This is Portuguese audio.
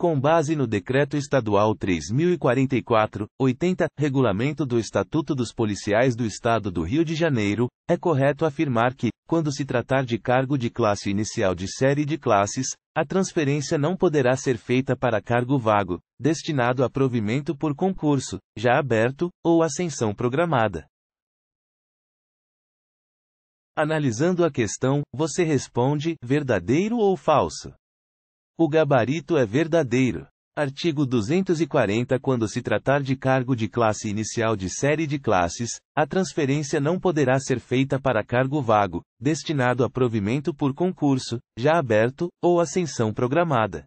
com base no Decreto Estadual 3044-80, Regulamento do Estatuto dos Policiais do Estado do Rio de Janeiro, é correto afirmar que, quando se tratar de cargo de classe inicial de série de classes, a transferência não poderá ser feita para cargo vago, destinado a provimento por concurso, já aberto, ou ascensão programada. Analisando a questão, você responde verdadeiro ou falso? O gabarito é verdadeiro. Artigo 240 Quando se tratar de cargo de classe inicial de série de classes, a transferência não poderá ser feita para cargo vago, destinado a provimento por concurso, já aberto, ou ascensão programada.